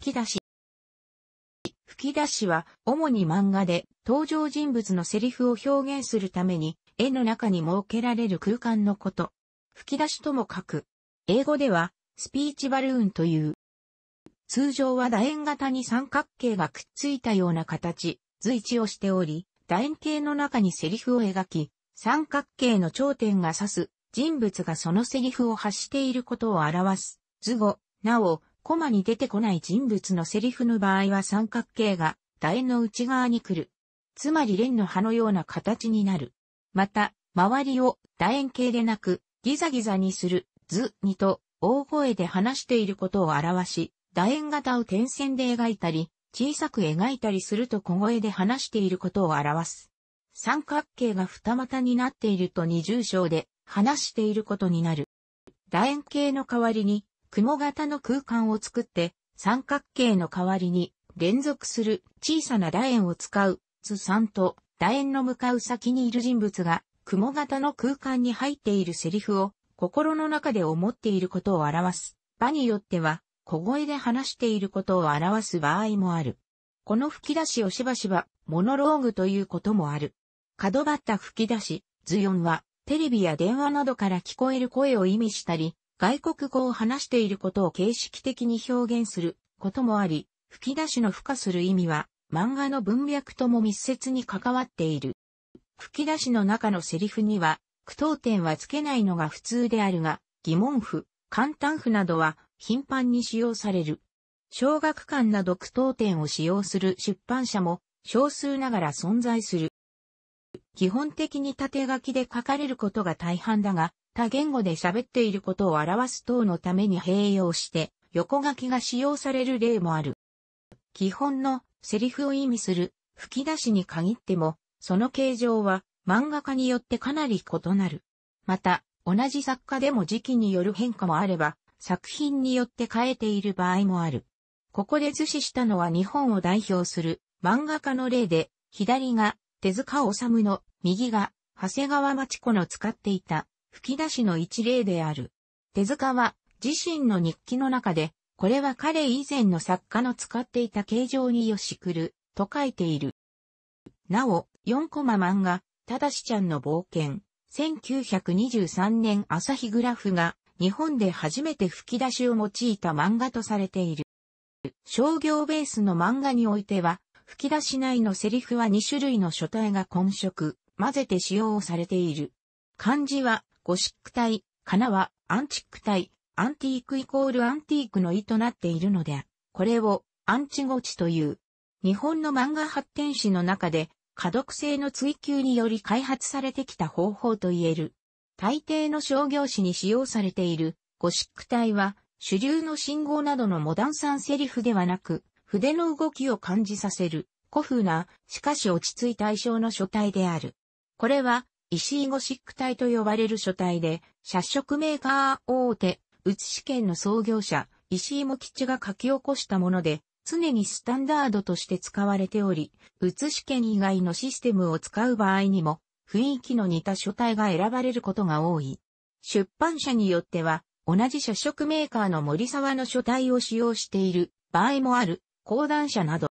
吹き出し。吹き出しは、主に漫画で、登場人物のセリフを表現するために、絵の中に設けられる空間のこと。吹き出しとも書く。英語では、スピーチバルーンという。通常は楕円型に三角形がくっついたような形、図地をしており、楕円形の中にセリフを描き、三角形の頂点が指す人物がそのセリフを発していることを表す。図語、なお、コマに出てこない人物のセリフの場合は三角形が楕円の内側に来る。つまり蓮の葉のような形になる。また、周りを楕円形でなく、ギザギザにする、図にと、大声で話していることを表し、楕円型を点線で描いたり、小さく描いたりすると小声で話していることを表す。三角形が二股になっていると二重章で話していることになる。楕円形の代わりに雲型の空間を作って三角形の代わりに連続する小さな楕円を使う図3と楕円の向かう先にいる人物が雲型の空間に入っているセリフを心の中で思っていることを表す。場によっては小声で話していることを表す場合もある。この吹き出しをしばしばモノローグということもある。角張った吹き出し、図4はテレビや電話などから聞こえる声を意味したり、外国語を話していることを形式的に表現することもあり、吹き出しの付加する意味は漫画の文脈とも密接に関わっている。吹き出しの中のセリフには、句読点はつけないのが普通であるが、疑問符、簡単符などは頻繁に使用される。小学館など句読点を使用する出版社も少数ながら存在する。基本的に縦書きで書かれることが大半だが、他言語で喋っていることを表す等のために併用して、横書きが使用される例もある。基本のセリフを意味する吹き出しに限っても、その形状は漫画家によってかなり異なる。また、同じ作家でも時期による変化もあれば、作品によって変えている場合もある。ここで図示したのは日本を代表する漫画家の例で、左が手塚治虫の、右が長谷川町子の使っていた吹き出しの一例である。手塚は自身の日記の中で、これは彼以前の作家の使っていた形状によしくる、と書いている。なお、4コマ漫画、ただしちゃんの冒険、1923年朝日グラフが日本で初めて吹き出しを用いた漫画とされている。商業ベースの漫画においては、吹き出し内のセリフは2種類の書体が混色、混ぜて使用されている。漢字はゴシック体、なはアンチック体、アンティークイコールアンティークの意となっているので、これをアンチゴチという。日本の漫画発展史の中で、可読性の追求により開発されてきた方法と言える。大抵の商業誌に使用されているゴシック体は、主流の信号などのモダンさんセリフではなく、筆の動きを感じさせる、古風な、しかし落ち着いた衣装の書体である。これは、石井ゴシック体と呼ばれる書体で、社食メーカー大手、宇つ試験の創業者、石井茂吉が書き起こしたもので、常にスタンダードとして使われており、うつ試験以外のシステムを使う場合にも、雰囲気の似た書体が選ばれることが多い。出版社によっては、同じ社食メーカーの森沢の書体を使用している場合もある、講談社など、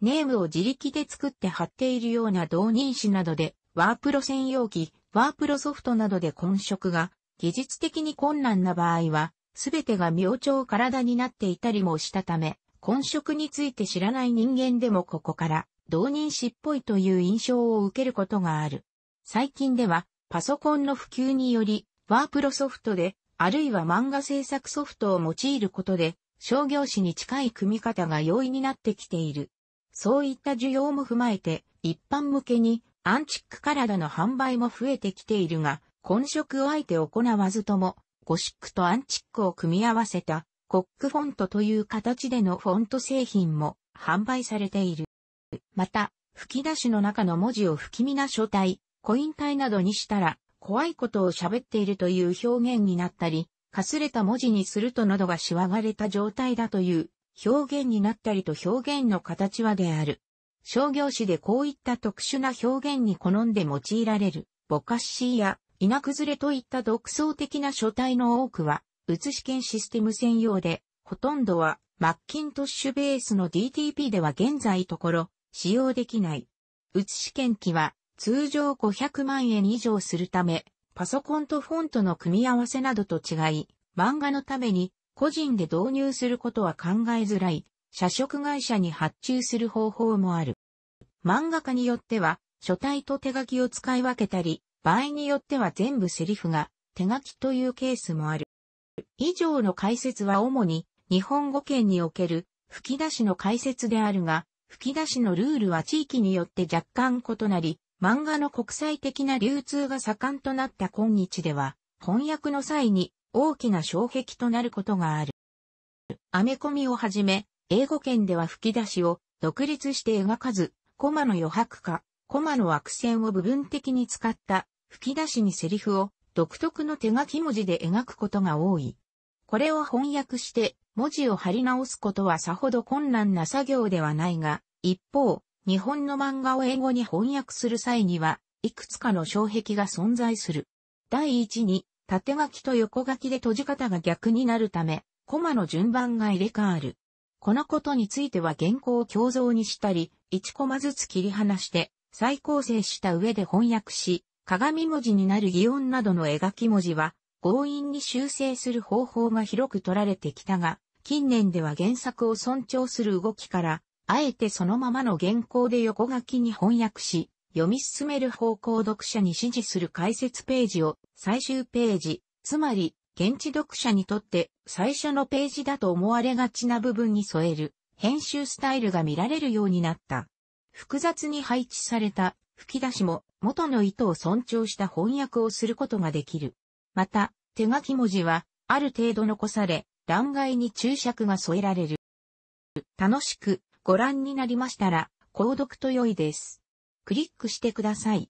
ネームを自力で作って貼っているような同人誌などでワープロ専用機、ワープロソフトなどで混色が技術的に困難な場合は、すべてが明朝体になっていたりもしたため、混色について知らない人間でもここから同人誌っぽいという印象を受けることがある。最近ではパソコンの普及により、ワープロソフトで、あるいは漫画制作ソフトを用いることで、商業誌に近い組み方が容易になってきている。そういった需要も踏まえて、一般向けにアンチックカラドの販売も増えてきているが、混色をあえて行わずとも、ゴシックとアンチックを組み合わせた、コックフォントという形でのフォント製品も販売されている。また、吹き出しの中の文字を不気味な書体、コイン体などにしたら、怖いことを喋っているという表現になったり、かすれた文字にすると喉がしわがれた状態だという表現になったりと表現の形はである。商業誌でこういった特殊な表現に好んで用いられる、ボカッシーや、稲崩れといった独創的な書体の多くは、写し券システム専用で、ほとんどは、マッキントッシュベースの DTP では現在ところ、使用できない。写し券機は、通常500万円以上するため、パソコンとフォントの組み合わせなどと違い、漫画のために個人で導入することは考えづらい社食会社に発注する方法もある。漫画家によっては、書体と手書きを使い分けたり、場合によっては全部セリフが手書きというケースもある。以上の解説は主に日本語圏における吹き出しの解説であるが、吹き出しのルールは地域によって若干異なり、漫画の国際的な流通が盛んとなった今日では、翻訳の際に大きな障壁となることがある。アメコミをはじめ、英語圏では吹き出しを独立して描かず、コマの余白化、コマの枠線を部分的に使った吹き出しにセリフを独特の手書き文字で描くことが多い。これを翻訳して文字を貼り直すことはさほど困難な作業ではないが、一方、日本の漫画を英語に翻訳する際には、いくつかの障壁が存在する。第一に、縦書きと横書きで閉じ方が逆になるため、コマの順番が入れ替わる。このことについては原稿を共像にしたり、1コマずつ切り離して、再構成した上で翻訳し、鏡文字になる擬音などの描き文字は、強引に修正する方法が広く取られてきたが、近年では原作を尊重する動きから、あえてそのままの原稿で横書きに翻訳し、読み進める方向読者に指示する解説ページを最終ページ、つまり現地読者にとって最初のページだと思われがちな部分に添える編集スタイルが見られるようになった。複雑に配置された吹き出しも元の意図を尊重した翻訳をすることができる。また、手書き文字はある程度残され、欄外に注釈が添えられる。楽しくご覧になりましたら、購読と良いです。クリックしてください。